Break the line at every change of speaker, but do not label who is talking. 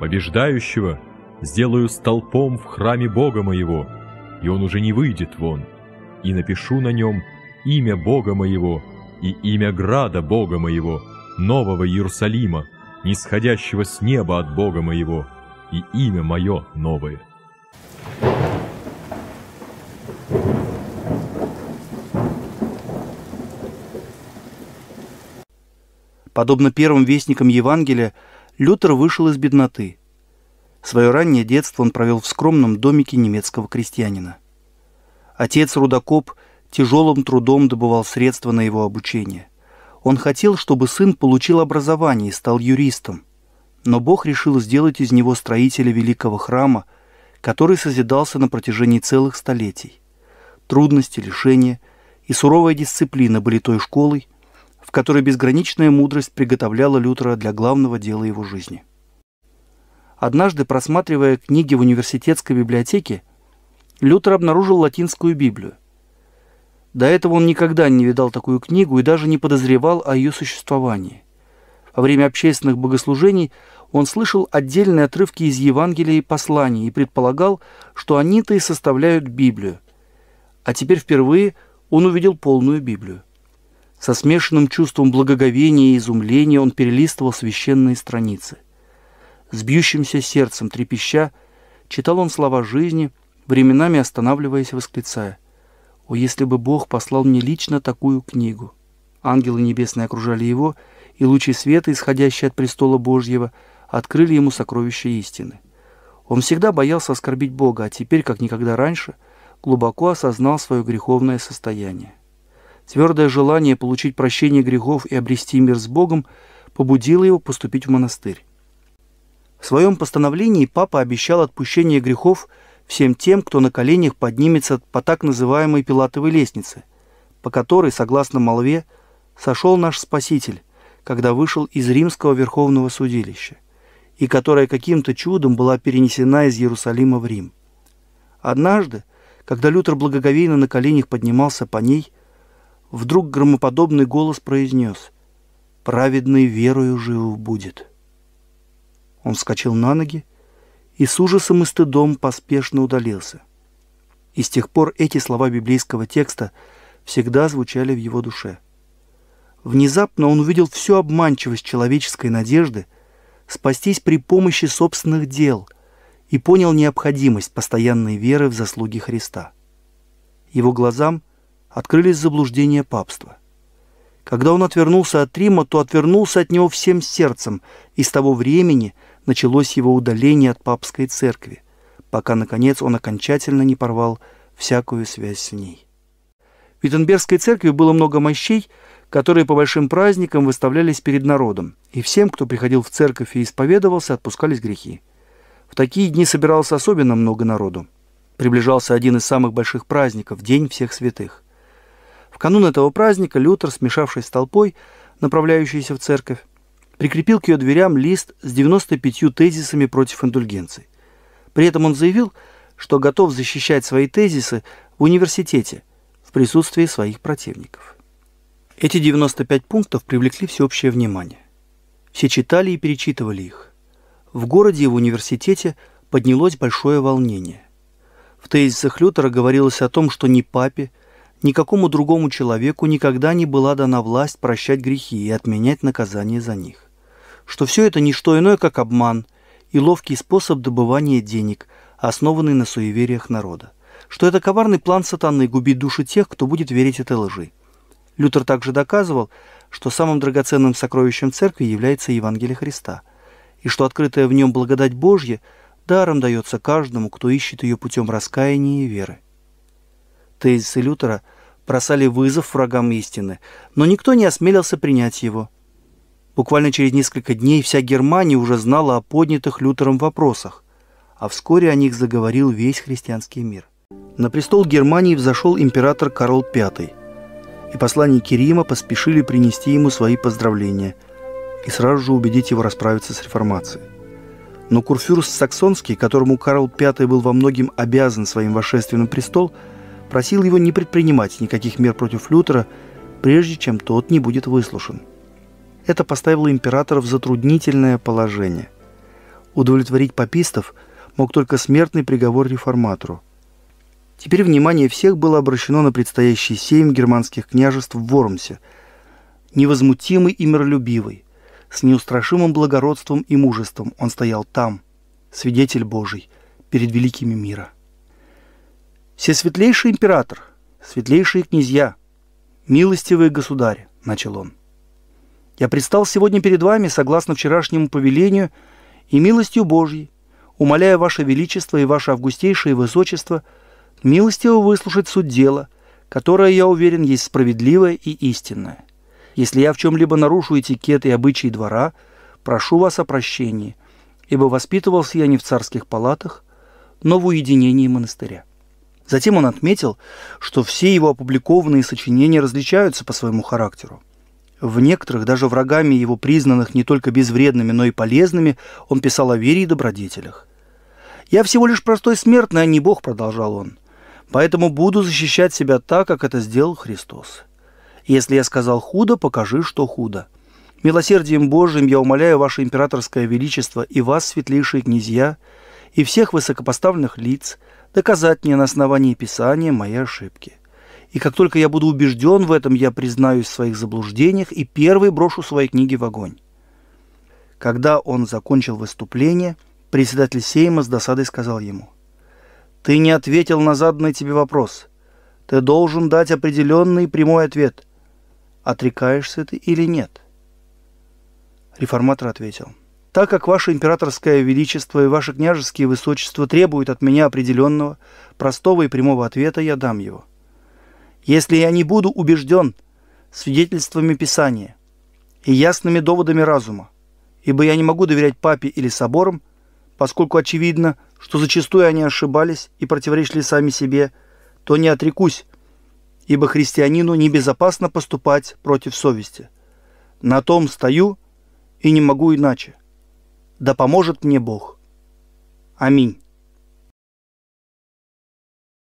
Побеждающего сделаю столпом в храме Бога моего, и он уже не выйдет вон, и напишу на нем имя Бога моего и имя града Бога моего, нового Иерусалима, нисходящего с неба от Бога моего, и имя мое новое. Подобно первым вестникам Евангелия, Лютер вышел из бедноты. Свое раннее детство он провел в скромном домике немецкого крестьянина. Отец Рудокоп тяжелым трудом добывал средства на его обучение. Он хотел, чтобы сын получил образование и стал юристом, но Бог решил сделать из него строителя великого храма, который созидался на протяжении целых столетий. Трудности, лишения и суровая дисциплина были той школой, в которой безграничная мудрость приготовляла Лютера для главного дела его жизни. Однажды, просматривая книги в университетской библиотеке, Лютер обнаружил латинскую Библию. До этого он никогда не видал такую книгу и даже не подозревал о ее существовании. Во время общественных богослужений он слышал отдельные отрывки из Евангелия и посланий и предполагал, что они-то и составляют Библию. А теперь впервые он увидел полную Библию. Со смешанным чувством благоговения и изумления он перелистывал священные страницы. С бьющимся сердцем трепеща читал он слова жизни, временами останавливаясь, восклицая. «О, если бы Бог послал мне лично такую книгу!» Ангелы небесные окружали его, и лучи света, исходящие от престола Божьего, открыли ему сокровища истины. Он всегда боялся оскорбить Бога, а теперь, как никогда раньше, глубоко осознал свое греховное состояние. Твердое желание получить прощение грехов и обрести мир с Богом побудило его поступить в монастырь. В своем постановлении папа обещал отпущение грехов всем тем, кто на коленях поднимется по так называемой Пилатовой лестнице, по которой, согласно молве, сошел наш Спаситель, когда вышел из римского верховного судилища, и которая каким-то чудом была перенесена из Иерусалима в Рим. Однажды, когда Лютер благоговейно на коленях поднимался по ней, вдруг громоподобный голос произнес «Праведный верою жив будет». Он вскочил на ноги и с ужасом и стыдом поспешно удалился. И с тех пор эти слова библейского текста всегда звучали в его душе. Внезапно он увидел всю обманчивость человеческой надежды спастись при помощи собственных дел и понял необходимость постоянной веры в заслуги Христа. Его глазам – открылись заблуждения папства. Когда он отвернулся от Рима, то отвернулся от него всем сердцем, и с того времени началось его удаление от папской церкви, пока, наконец, он окончательно не порвал всякую связь с ней. В Виттенбергской церкви было много мощей, которые по большим праздникам выставлялись перед народом, и всем, кто приходил в церковь и исповедовался, отпускались грехи. В такие дни собиралось особенно много народу. Приближался один из самых больших праздников – День всех святых. В канун этого праздника Лютер, смешавшись с толпой, направляющейся в церковь, прикрепил к ее дверям лист с 95 тезисами против индульгенций. При этом он заявил, что готов защищать свои тезисы в университете в присутствии своих противников. Эти 95 пунктов привлекли всеобщее внимание. Все читали и перечитывали их. В городе и в университете поднялось большое волнение. В тезисах Лютера говорилось о том, что ни папе, никакому другому человеку никогда не была дана власть прощать грехи и отменять наказание за них. Что все это не что иное, как обман и ловкий способ добывания денег, основанный на суевериях народа. Что это коварный план сатаны губить души тех, кто будет верить этой лжи. Лютер также доказывал, что самым драгоценным сокровищем церкви является Евангелие Христа, и что открытая в нем благодать Божья даром дается каждому, кто ищет ее путем раскаяния и веры. Тезисы Лютера бросали вызов врагам истины, но никто не осмелился принять его. Буквально через несколько дней вся Германия уже знала о поднятых Лютером вопросах, а вскоре о них заговорил весь христианский мир. На престол Германии взошел император Карл V, и посланники Рима поспешили принести ему свои поздравления и сразу же убедить его расправиться с реформацией. Но курфюрст Саксонский, которому Карл V был во многим обязан своим вошествием на престол, просил его не предпринимать никаких мер против Лютера, прежде чем тот не будет выслушан. Это поставило императора в затруднительное положение. Удовлетворить папистов мог только смертный приговор реформатору. Теперь внимание всех было обращено на предстоящие семь германских княжеств в Вормсе, невозмутимый и миролюбивый, с неустрашимым благородством и мужеством он стоял там, свидетель Божий, перед великими мира. «Всесветлейший император, светлейшие князья, милостивые государи», — начал он. «Я предстал сегодня перед вами, согласно вчерашнему повелению и милостью Божьей, умоляя Ваше Величество и Ваше Августейшее Высочество милостиво выслушать суть дела, которое, я уверен, есть справедливое и истинное. Если я в чем-либо нарушу этикет и обычаи двора, прошу вас о прощении, ибо воспитывался я не в царских палатах, но в уединении монастыря. Затем он отметил, что все его опубликованные сочинения различаются по своему характеру. В некоторых, даже врагами его признанных не только безвредными, но и полезными, он писал о вере и добродетелях. «Я всего лишь простой смертный, а не Бог», — продолжал он. «Поэтому буду защищать себя так, как это сделал Христос. Если я сказал худо, покажи, что худо. Милосердием Божьим я умоляю ваше императорское величество и вас, светлейшие князья, и всех высокопоставленных лиц, доказать мне на основании Писания мои ошибки. И как только я буду убежден в этом, я признаюсь в своих заблуждениях и первый брошу свои книги в огонь. Когда он закончил выступление, председатель Сейма с досадой сказал ему, «Ты не ответил на заданный тебе вопрос. Ты должен дать определенный прямой ответ. Отрекаешься ты или нет?» Реформатор ответил – так как ваше императорское величество и ваше княжеские высочества требуют от меня определенного, простого и прямого ответа, я дам его. Если я не буду убежден свидетельствами Писания и ясными доводами разума, ибо я не могу доверять папе или соборам, поскольку очевидно, что зачастую они ошибались и противоречили сами себе, то не отрекусь, ибо христианину небезопасно поступать против совести. На том стою и не могу иначе. Да поможет мне Бог. Аминь.